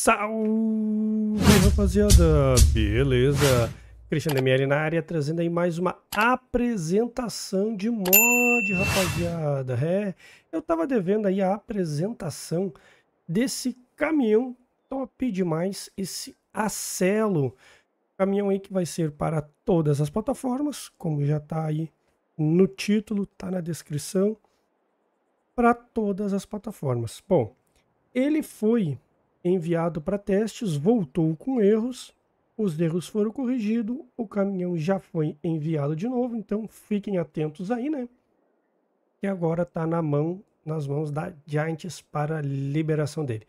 Salve, rapaziada! Beleza? Christian DML na área, trazendo aí mais uma apresentação de mod, rapaziada. É, eu tava devendo aí a apresentação desse caminhão top demais, esse Acelo. Caminhão aí que vai ser para todas as plataformas, como já tá aí no título, tá na descrição, para todas as plataformas. Bom, ele foi enviado para testes voltou com erros, os erros foram corrigidos, o caminhão já foi enviado de novo, então fiquem atentos aí, né? que agora está na mão, nas mãos da Giants para liberação dele.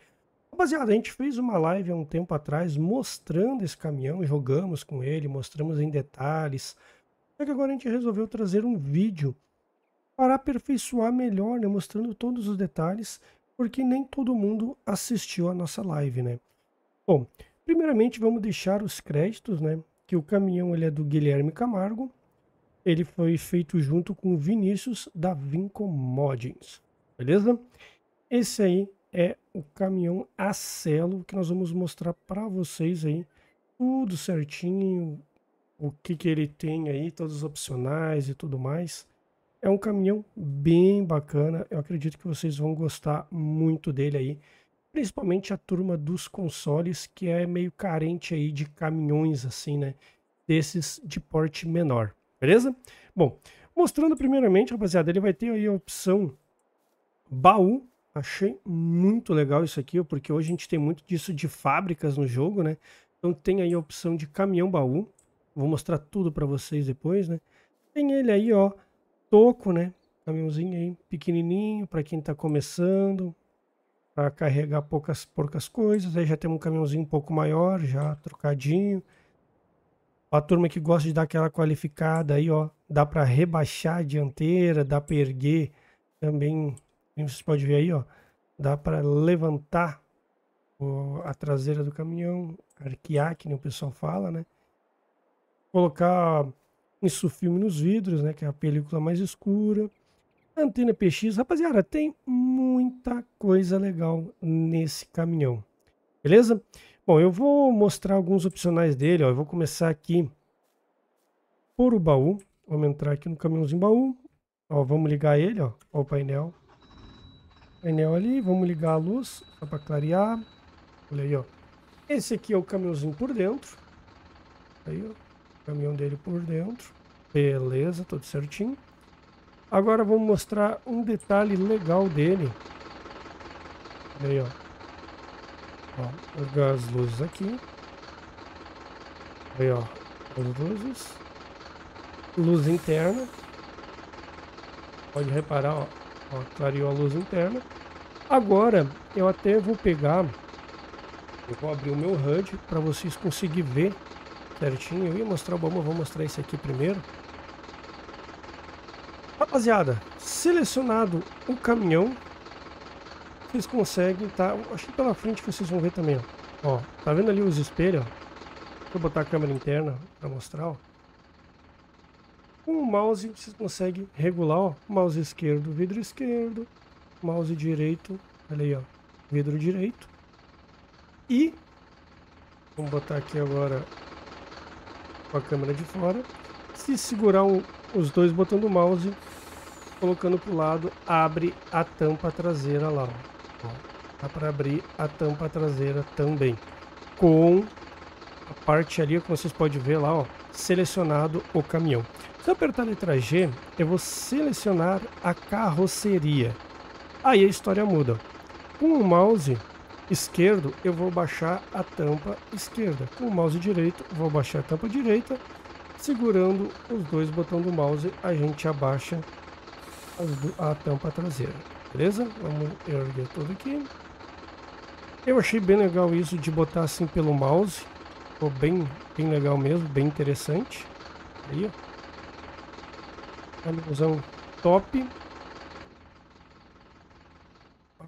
Rapaziada, a gente fez uma live há um tempo atrás mostrando esse caminhão, jogamos com ele, mostramos em detalhes. que agora a gente resolveu trazer um vídeo para aperfeiçoar melhor, né? mostrando todos os detalhes porque nem todo mundo assistiu a nossa live, né? Bom, primeiramente vamos deixar os créditos, né? Que o caminhão ele é do Guilherme Camargo. Ele foi feito junto com Vinícius da Vincomodins, beleza? Esse aí é o caminhão a selo que nós vamos mostrar para vocês aí tudo certinho, o que que ele tem aí, todos os opcionais e tudo mais. É um caminhão bem bacana, eu acredito que vocês vão gostar muito dele aí, principalmente a turma dos consoles, que é meio carente aí de caminhões assim, né, desses de porte menor, beleza? Bom, mostrando primeiramente, rapaziada, ele vai ter aí a opção baú, achei muito legal isso aqui, porque hoje a gente tem muito disso de fábricas no jogo, né, então tem aí a opção de caminhão baú, vou mostrar tudo para vocês depois, né, tem ele aí, ó, toco, né? Caminhãozinho aí, pequenininho, para quem está começando, para carregar poucas, poucas coisas. Aí já temos um caminhãozinho um pouco maior, já trocadinho. a turma que gosta de dar aquela qualificada aí, ó, dá para rebaixar a dianteira, dá para erguer também, vocês podem ver aí, ó, dá para levantar o, a traseira do caminhão, arquear, que nem o pessoal fala, né? Colocar isso filme nos vidros, né, que é a película mais escura. Antena PX, rapaziada, tem muita coisa legal nesse caminhão. Beleza? Bom, eu vou mostrar alguns opcionais dele, ó. Eu vou começar aqui por o baú. Vamos entrar aqui no caminhãozinho baú. Ó, vamos ligar ele, ó. ó o painel. Painel ali, vamos ligar a luz, só para clarear. Olha aí, ó. Esse aqui é o caminhãozinho por dentro. Aí, ó caminhão dele por dentro. Beleza, tudo certinho. Agora vou mostrar um detalhe legal dele. aí, ó. ó as luzes aqui. aí, ó. As luzes. Luz interna. Pode reparar, ó. ó clareou a luz interna. Agora, eu até vou pegar... Eu vou abrir o meu HUD para vocês conseguirem ver certinho. Eu ia mostrar o baú, vou mostrar esse aqui primeiro. Rapaziada, selecionado o caminhão, vocês conseguem, tá? Acho que pela frente vocês vão ver também, ó. ó tá vendo ali os espelhos, ó? Vou botar a câmera interna para mostrar, ó. Com o mouse vocês conseguem regular, ó. Mouse esquerdo, vidro esquerdo. Mouse direito, olha aí, ó. Vidro direito. E... Vamos botar aqui agora com a câmera de fora. Se segurar os dois botões do mouse, colocando para o lado, abre a tampa traseira lá. Ó. Dá para abrir a tampa traseira também. Com a parte ali, como vocês podem ver lá, ó, selecionado o caminhão. Se eu apertar a letra G, eu vou selecionar a carroceria. Aí a história muda. Com o mouse, esquerdo, eu vou baixar a tampa esquerda. Com o mouse direito, vou baixar a tampa direita. Segurando os dois botões do mouse, a gente abaixa a tampa traseira. Beleza? Vamos erguer tudo aqui. Eu achei bem legal isso de botar assim pelo mouse. Ficou bem, bem legal mesmo, bem interessante. Aí, ó. Ilusão top.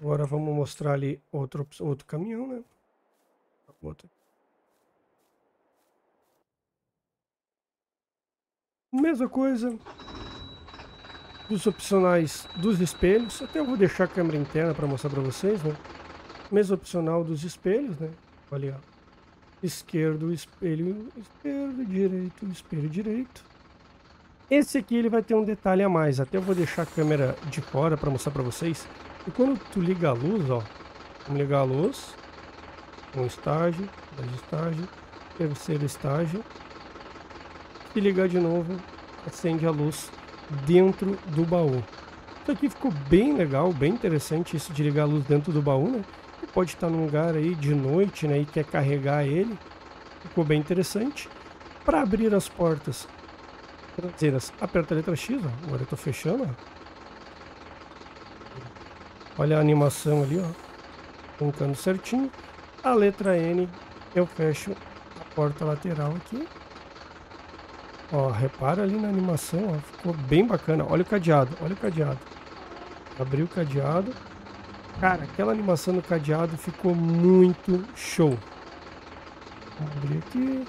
Agora vamos mostrar ali outro, outro caminhão, né? Outro. Mesma coisa dos opcionais dos espelhos. Até eu vou deixar a câmera interna para mostrar para vocês, né? Mesmo opcional dos espelhos, né? Olha, esquerdo, espelho, esquerdo, direito, espelho, direito. Esse aqui ele vai ter um detalhe a mais. Até eu vou deixar a câmera de fora para mostrar para vocês. E quando tu liga a luz, ó, vamos ligar a luz, um estágio, dois estágios, terceiro estágio, e ligar de novo, acende a luz dentro do baú. Isso aqui ficou bem legal, bem interessante isso de ligar a luz dentro do baú, né? pode estar num lugar aí de noite, né, e quer carregar ele. Ficou bem interessante. Para abrir as portas traseiras, aperta a letra X, ó. agora eu estou fechando, ó. Olha a animação ali, ó. Brincando certinho. A letra N, eu fecho a porta lateral aqui. Ó, repara ali na animação, ó, ficou bem bacana. Olha o cadeado, olha o cadeado. Abri o cadeado. Cara, aquela animação do cadeado ficou muito show. Vamos abrir aqui.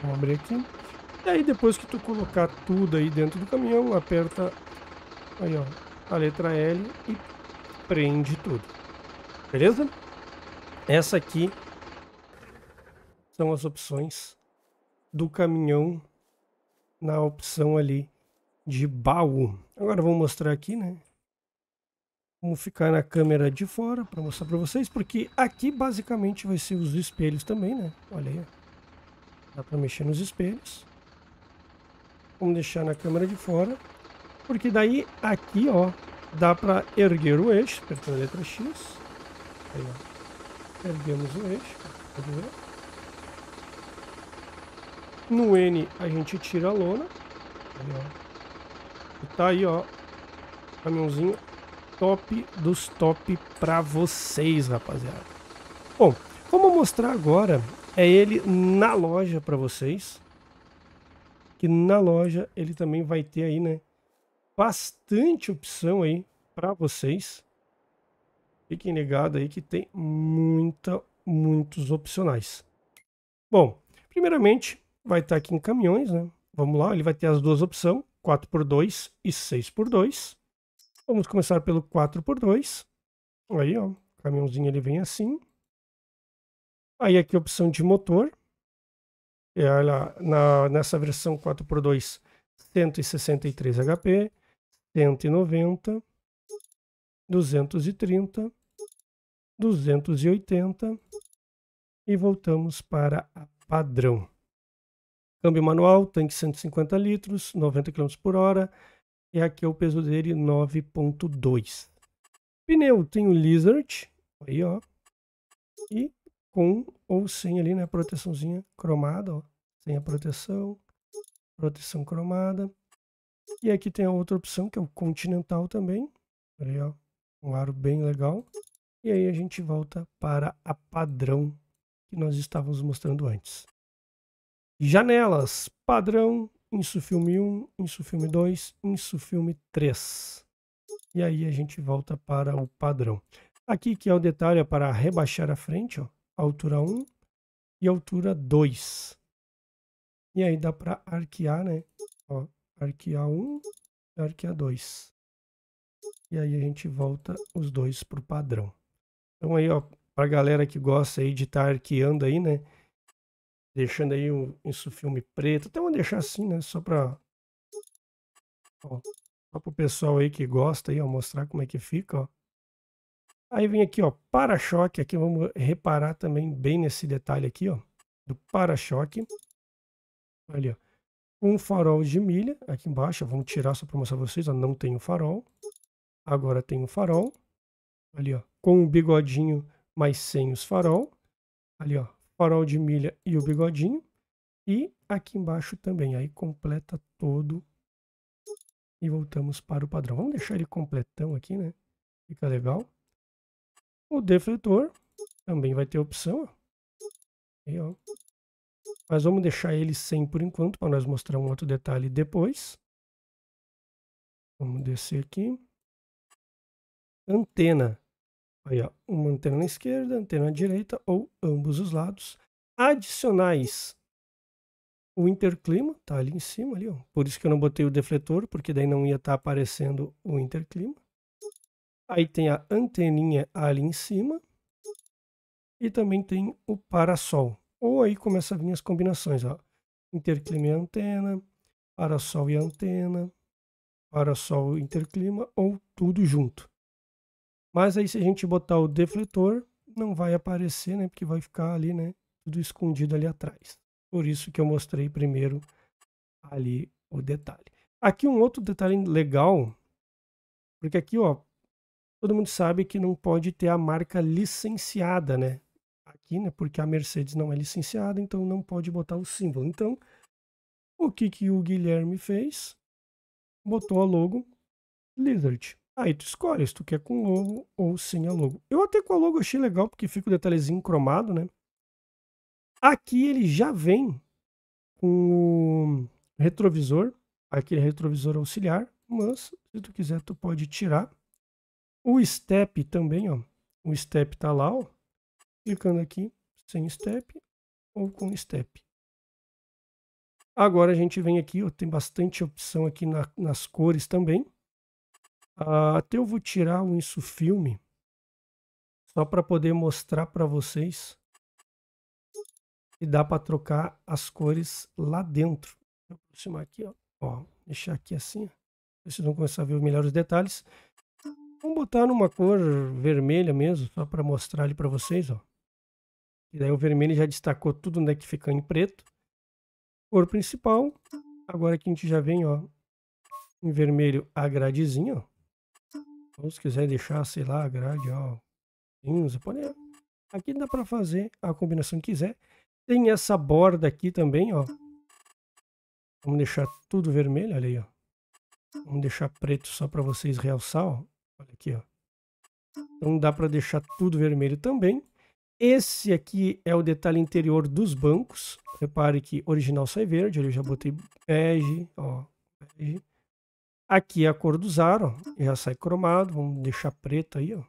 Vamos abrir aqui. E aí depois que tu colocar tudo aí dentro do caminhão, aperta aí, ó, a letra L e prende tudo. Beleza? Essa aqui são as opções do caminhão na opção ali de baú. Agora vou mostrar aqui, né? Vamos ficar na câmera de fora para mostrar para vocês, porque aqui basicamente vai ser os espelhos também, né? Olha aí, dá para mexer nos espelhos. Vamos deixar na câmera de fora. Porque daí aqui, ó, dá para erguer o eixo, apertando a letra X. Aí, ó. Erguemos o eixo, pode ver. No N a gente tira a lona. Aí, ó. E tá aí, ó. Caminhãozinho top dos top para vocês, rapaziada. Bom, vamos mostrar agora é ele na loja para vocês. Que na loja ele também vai ter aí, né? bastante opção aí para vocês. Fiquem ligados aí que tem muita, muitos opcionais. Bom, primeiramente vai estar tá aqui em caminhões, né? Vamos lá, ele vai ter as duas opções, 4x2 e 6x2. Vamos começar pelo 4x2. Aí, ó, o caminhãozinho ele vem assim. Aí aqui a opção de motor. É, olha, na, nessa versão 4x2, 163 HP. 190, 230, 280 e voltamos para a padrão. Câmbio manual, tanque 150 litros, 90 km por hora e aqui é o peso dele 9.2. Pneu tem o Lizard, aí ó, e com ou sem ali, né, proteçãozinha cromada, ó, sem a proteção, proteção cromada. E aqui tem a outra opção, que é o Continental também. Tá aí, ó, um aro bem legal. E aí a gente volta para a padrão que nós estávamos mostrando antes. Janelas, padrão, insufilme 1, insufilme 2, insufilme 3. E aí a gente volta para o padrão. Aqui que é o detalhe é para rebaixar a frente, ó, altura 1 e altura 2. E aí dá para arquear, né? Ó, arquear um e arquear dois. E aí a gente volta os dois para o padrão. Então aí, ó, para a galera que gosta aí de estar tá arqueando aí, né? Deixando aí o isso filme preto. Até vou deixar assim, né? Só para só para o pessoal aí que gosta aí, ó, mostrar como é que fica, ó. Aí vem aqui, ó, para-choque. Aqui vamos reparar também bem nesse detalhe aqui, ó, do para-choque. Olha, ó um farol de milha aqui embaixo. Vamos tirar só para mostrar para vocês. Ó, não tem o um farol. Agora tem o um farol. Ali, ó, com o um bigodinho, mas sem os farol. Ali, ó, farol de milha e o bigodinho. E aqui embaixo também. Aí completa todo. E voltamos para o padrão. Vamos deixar ele completão aqui, né? Fica legal. O defletor também vai ter opção. Ó. Aí, ó. Mas vamos deixar ele sem por enquanto, para nós mostrar um outro detalhe depois. Vamos descer aqui. Antena. Aí, ó, uma antena na esquerda, antena na direita, ou ambos os lados. Adicionais. O interclima, tá ali em cima, ali, ó. Por isso que eu não botei o defletor, porque daí não ia estar tá aparecendo o interclima. Aí tem a anteninha ali em cima. E também tem o parasol. Ou aí começa a vir as combinações, ó. Interclima e antena, parasol e antena, parasol e interclima, ou tudo junto. Mas aí se a gente botar o defletor, não vai aparecer, né? Porque vai ficar ali, né? Tudo escondido ali atrás. Por isso que eu mostrei primeiro ali o detalhe. Aqui um outro detalhe legal, porque aqui, ó, todo mundo sabe que não pode ter a marca licenciada, né? aqui, né? Porque a Mercedes não é licenciada, então não pode botar o símbolo. Então, o que, que o Guilherme fez? Botou a logo Lizard. Aí tu escolhe se tu quer com logo ou sem a logo. Eu até com a logo achei legal, porque fica o detalhezinho cromado, né? Aqui ele já vem com o retrovisor, aquele é retrovisor auxiliar, mas se tu quiser tu pode tirar. O step também, ó. O step tá lá, ó. Clicando aqui sem step ou com step. Agora a gente vem aqui, ó, tem bastante opção aqui na, nas cores também. Ah, até eu vou tirar o isso filme só para poder mostrar para vocês e dá para trocar as cores lá dentro. Vou aproximar aqui, ó. ó deixar aqui assim. Vocês vão começar a ver melhor os detalhes. Vamos botar numa cor vermelha mesmo, só para mostrar ali para vocês, ó. E daí o vermelho já destacou tudo onde é que fica em preto. Cor principal. Agora aqui a gente já vem, ó, em vermelho a gradezinha, ó. Então, se quiser deixar, sei lá, a grade, ó, cinza, pode... Aqui dá para fazer a combinação que quiser. Tem essa borda aqui também, ó. Vamos deixar tudo vermelho, olha aí, ó. Vamos deixar preto só para vocês realçar, ó. Olha aqui, ó. Então dá para deixar tudo vermelho também. Esse aqui é o detalhe interior dos bancos. Repare que original sai verde, eu já botei bege, ó, bege. Aqui é a cor dos aros, já sai cromado, vamos deixar preto aí, ó.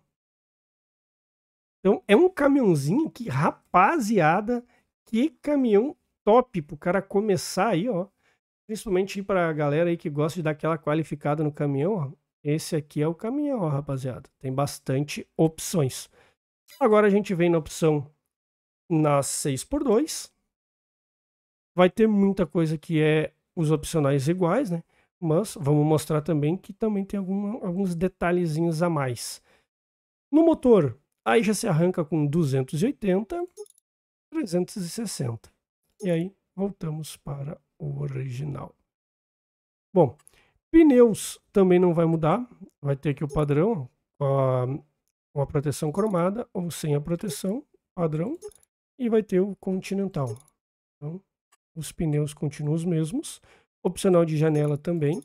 Então, é um caminhãozinho que, rapaziada, que caminhão top pro cara começar aí, ó. Principalmente para a galera aí que gosta de dar aquela qualificada no caminhão, ó. Esse aqui é o caminhão, ó, rapaziada. Tem bastante opções. Agora a gente vem na opção na 6x2. Vai ter muita coisa que é os opcionais iguais, né? Mas vamos mostrar também que também tem algum, alguns detalhezinhos a mais. No motor, aí já se arranca com 280, 360. E aí voltamos para o original. Bom, pneus também não vai mudar. Vai ter aqui o padrão. Uh, com a proteção cromada ou sem a proteção padrão e vai ter o Continental. Então, os pneus continuam os mesmos. Opcional de janela também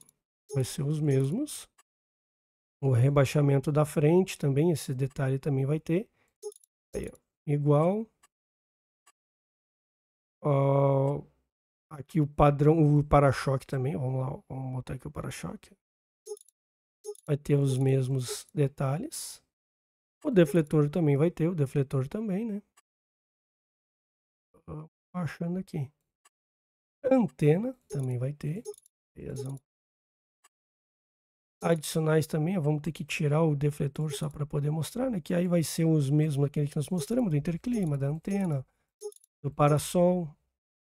vai ser os mesmos. O rebaixamento da frente também, esse detalhe também vai ter. Aí, ó, igual. Ó, aqui o padrão, o para-choque também. Vamos lá, vamos botar aqui o para-choque. Vai ter os mesmos detalhes. O defletor também vai ter, o defletor também, né? Tô achando aqui. Antena também vai ter. Beleza. Adicionais também, vamos ter que tirar o defletor só para poder mostrar, né? Que aí vai ser os mesmos aqueles que nós mostramos, do interclima, da antena, do parasol.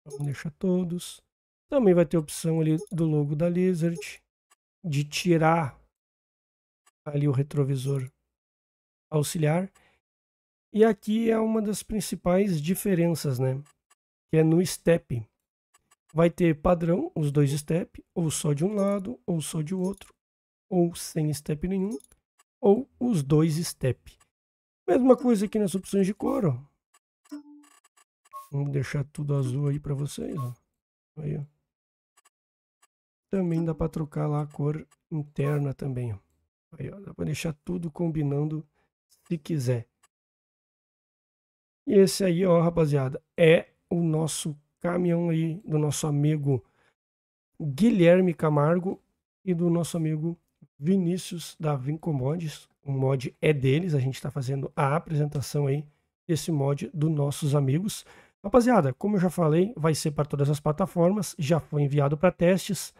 Vamos deixar todos. Também vai ter a opção ali do logo da Lizard, de tirar ali o retrovisor auxiliar. E aqui é uma das principais diferenças, né? Que é no step. Vai ter padrão os dois step, ou só de um lado, ou só de outro, ou sem step nenhum, ou os dois step. Mesma coisa aqui nas opções de cor, ó. Vamos deixar tudo azul aí para vocês, ó. Aí, ó. Também dá para trocar lá a cor interna também, ó. Aí, ó, dá para deixar tudo combinando se quiser. E esse aí, ó, rapaziada, é o nosso caminhão aí do nosso amigo Guilherme Camargo e do nosso amigo Vinícius da Vincomods. O mod é deles, a gente está fazendo a apresentação aí desse mod dos nossos amigos. Rapaziada, como eu já falei, vai ser para todas as plataformas, já foi enviado para testes.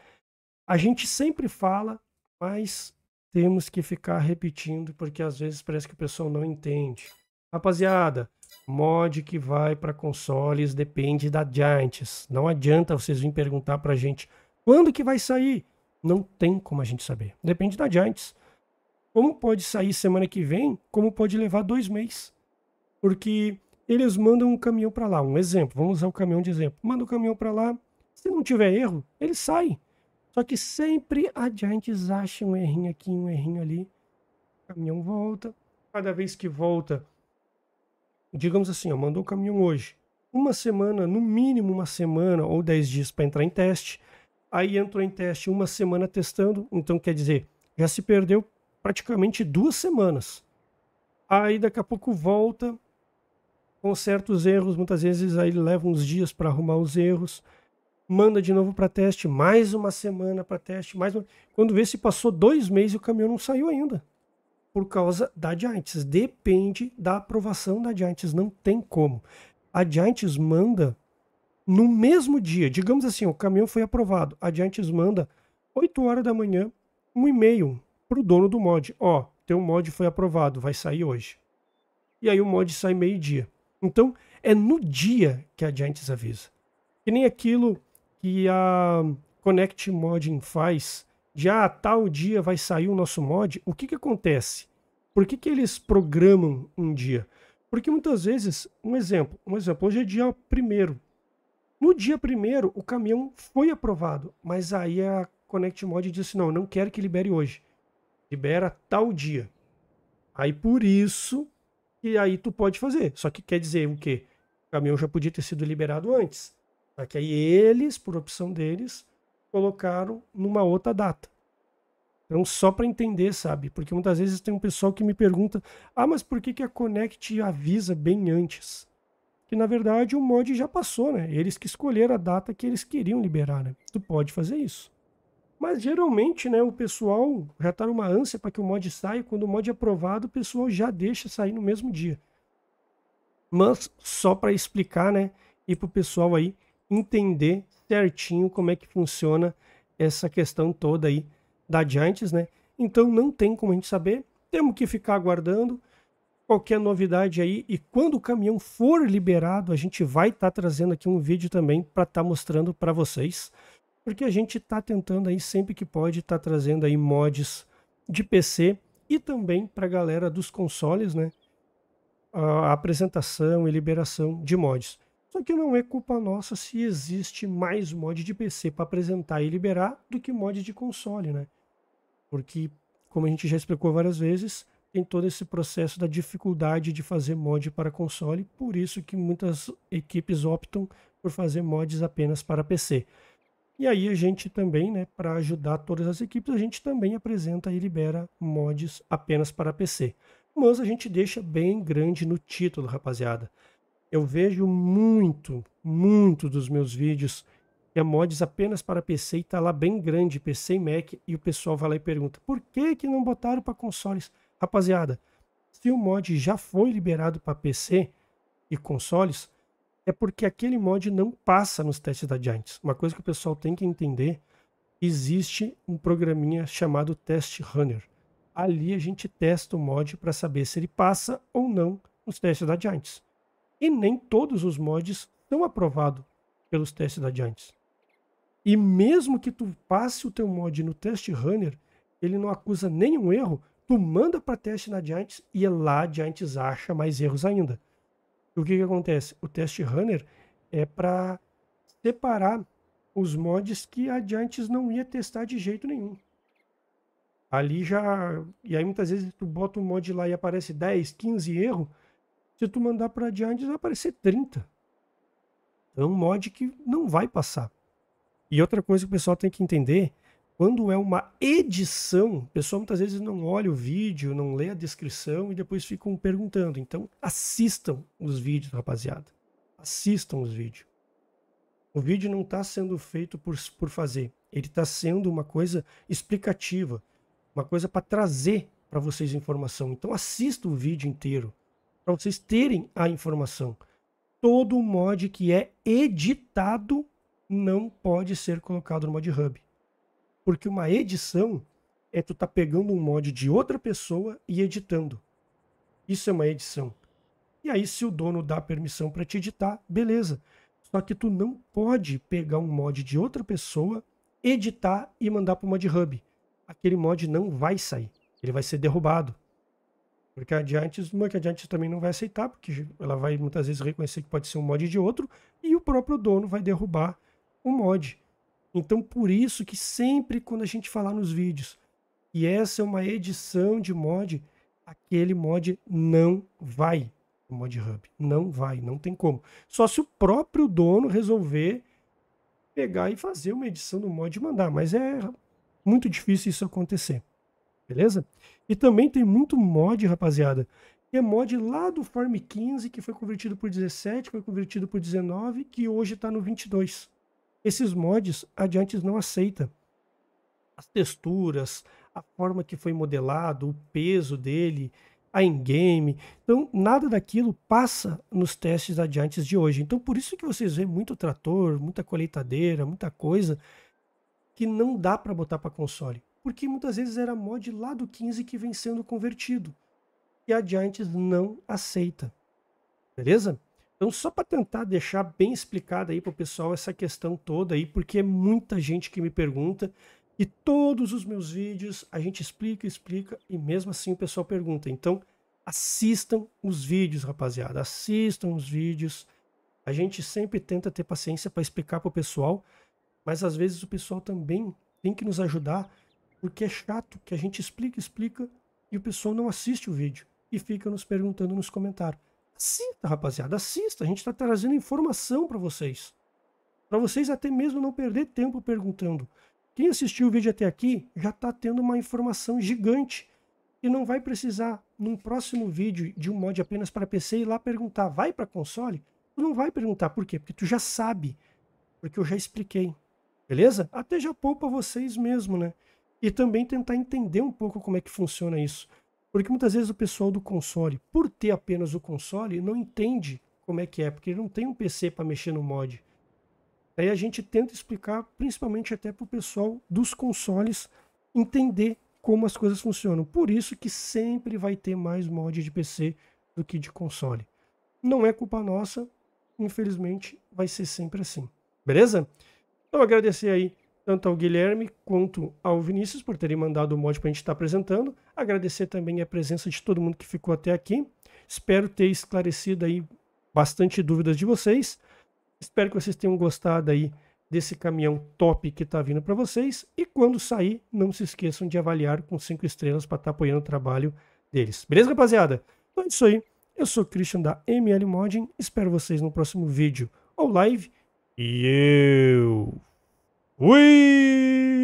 A gente sempre fala, mas temos que ficar repetindo porque às vezes parece que o pessoal não entende. Rapaziada, mod que vai para consoles depende da Giants. Não adianta vocês virem perguntar para a gente quando que vai sair. Não tem como a gente saber. Depende da Giants. Como pode sair semana que vem, como pode levar dois meses. Porque eles mandam um caminhão para lá. Um exemplo, vamos usar o caminhão de exemplo. Manda o um caminhão para lá. Se não tiver erro, ele sai. Só que sempre a Giants acha um errinho aqui, um errinho ali. O caminhão volta. Cada vez que volta, digamos assim, ó, mandou o caminhão hoje. Uma semana, no mínimo uma semana ou 10 dias para entrar em teste. Aí entrou em teste uma semana testando. Então quer dizer, já se perdeu praticamente duas semanas. Aí daqui a pouco volta com certos erros. Muitas vezes aí leva uns dias para arrumar os erros manda de novo para teste, mais uma semana para teste, mais uma... Quando vê se passou dois meses e o caminhão não saiu ainda. Por causa da Giants. Depende da aprovação da Giants. Não tem como. A Giants manda no mesmo dia. Digamos assim, o caminhão foi aprovado. A Giants manda 8 horas da manhã um e-mail pro dono do mod. Ó, oh, teu mod foi aprovado, vai sair hoje. E aí o mod sai meio-dia. Então, é no dia que a Giants avisa. Que nem aquilo que a Connect Modding faz, de ah, tal dia vai sair o nosso mod, o que, que acontece? Por que, que eles programam um dia? Porque muitas vezes, um exemplo, um exemplo, hoje é dia primeiro. No dia primeiro, o caminhão foi aprovado, mas aí a Connect Mod disse: não, não quero que libere hoje. Libera tal dia. Aí por isso e aí tu pode fazer. Só que quer dizer o quê? O caminhão já podia ter sido liberado antes. Só que aí eles, por opção deles, colocaram numa outra data. Então, só para entender, sabe? Porque muitas vezes tem um pessoal que me pergunta: ah, mas por que, que a Connect avisa bem antes? Que na verdade o mod já passou, né? Eles que escolheram a data que eles queriam liberar, né? Tu pode fazer isso. Mas geralmente, né, o pessoal já tá numa ânsia para que o mod saia. Quando o mod é aprovado, o pessoal já deixa sair no mesmo dia. Mas só para explicar, né, e pro pessoal aí entender certinho como é que funciona essa questão toda aí da Giants, né? Então não tem como a gente saber, temos que ficar aguardando qualquer novidade aí e quando o caminhão for liberado, a gente vai estar tá trazendo aqui um vídeo também para estar tá mostrando para vocês, porque a gente está tentando aí sempre que pode estar tá trazendo aí mods de PC e também para a galera dos consoles, né? A apresentação e liberação de mods. Só que não é culpa nossa se existe mais mod de PC para apresentar e liberar do que mod de console, né? Porque, como a gente já explicou várias vezes, tem todo esse processo da dificuldade de fazer mod para console, por isso que muitas equipes optam por fazer mods apenas para PC. E aí a gente também, né, para ajudar todas as equipes, a gente também apresenta e libera mods apenas para PC. Mas a gente deixa bem grande no título, rapaziada. Eu vejo muito, muito dos meus vídeos que é mods apenas para PC e tá lá bem grande, PC e Mac, e o pessoal vai lá e pergunta: por que, que não botaram para consoles? Rapaziada, se o mod já foi liberado para PC e consoles, é porque aquele mod não passa nos testes da Giants. Uma coisa que o pessoal tem que entender: existe um programinha chamado Test Runner. Ali a gente testa o mod para saber se ele passa ou não nos testes da Giants e nem todos os mods são aprovados pelos testes da Giants. E mesmo que tu passe o teu mod no teste runner, ele não acusa nenhum erro, tu manda para teste na Giants e é lá a Giants acha mais erros ainda. o que, que acontece? O teste runner é para separar os mods que a Giants não ia testar de jeito nenhum. Ali já. E aí muitas vezes tu bota um mod lá e aparece 10, 15 erros se tu mandar para adiante, vai aparecer 30. É um mod que não vai passar. E outra coisa que o pessoal tem que entender, quando é uma edição, o pessoal muitas vezes não olha o vídeo, não lê a descrição e depois ficam perguntando. Então, assistam os vídeos, rapaziada. Assistam os vídeos. O vídeo não está sendo feito por, por fazer. Ele está sendo uma coisa explicativa, uma coisa para trazer para vocês informação. Então assista o vídeo inteiro para vocês terem a informação. Todo mod que é editado não pode ser colocado no mod hub. Porque uma edição é tu tá pegando um mod de outra pessoa e editando. Isso é uma edição. E aí se o dono dá permissão para te editar, beleza. Só que tu não pode pegar um mod de outra pessoa, editar e mandar para o mod hub. Aquele mod não vai sair. Ele vai ser derrubado. Porque adiante, uma que adiante também não vai aceitar, porque ela vai muitas vezes reconhecer que pode ser um mod de outro, e o próprio dono vai derrubar o mod. Então, por isso que sempre quando a gente falar nos vídeos, e essa é uma edição de mod, aquele mod não vai. O mod hub não vai, não tem como. Só se o próprio dono resolver pegar e fazer uma edição do mod e mandar, mas é muito difícil isso acontecer beleza? E também tem muito mod, rapaziada, que é mod lá do Farm 15, que foi convertido por 17, foi convertido por 19, que hoje está no 22. Esses mods a não aceita. As texturas, a forma que foi modelado, o peso dele, a in-game. Então, nada daquilo passa nos testes adiantes de hoje. Então, por isso que vocês vêem muito trator, muita colheitadeira, muita coisa que não dá para botar para console porque muitas vezes era mod lá do 15 que vem sendo convertido. E a Giants não aceita. Beleza? Então, só para tentar deixar bem explicada aí para o pessoal essa questão toda aí, porque é muita gente que me pergunta. E todos os meus vídeos a gente explica, explica, e mesmo assim o pessoal pergunta. Então, assistam os vídeos, rapaziada. Assistam os vídeos. A gente sempre tenta ter paciência para explicar para o pessoal, mas às vezes o pessoal também tem que nos ajudar porque é chato que a gente explica, explica e o pessoal não assiste o vídeo e fica nos perguntando nos comentários. Assista, rapaziada, assista. A gente está trazendo informação para vocês. Para vocês até mesmo não perder tempo perguntando. Quem assistiu o vídeo até aqui já está tendo uma informação gigante e não vai precisar, num próximo vídeo de um mod apenas para PC, ir lá perguntar, vai para console? Tu não vai perguntar por quê? Porque tu já sabe, porque eu já expliquei. Beleza? Até já poupa vocês mesmo, né? e também tentar entender um pouco como é que funciona isso. Porque muitas vezes o pessoal do console, por ter apenas o console, não entende como é que é, porque ele não tem um PC para mexer no mod. Aí a gente tenta explicar, principalmente até para o pessoal dos consoles entender como as coisas funcionam. Por isso que sempre vai ter mais mod de PC do que de console. Não é culpa nossa, infelizmente vai ser sempre assim. Beleza? Então agradecer aí tanto ao Guilherme quanto ao Vinícius por terem mandado o mod para a gente estar tá apresentando. Agradecer também a presença de todo mundo que ficou até aqui. Espero ter esclarecido aí bastante dúvidas de vocês. Espero que vocês tenham gostado aí desse caminhão top que está vindo para vocês. E quando sair, não se esqueçam de avaliar com cinco estrelas para estar tá apoiando o trabalho deles. Beleza, rapaziada? Então é isso aí. Eu sou o Christian da ML Modding. Espero vocês no próximo vídeo ou live. E eu... We.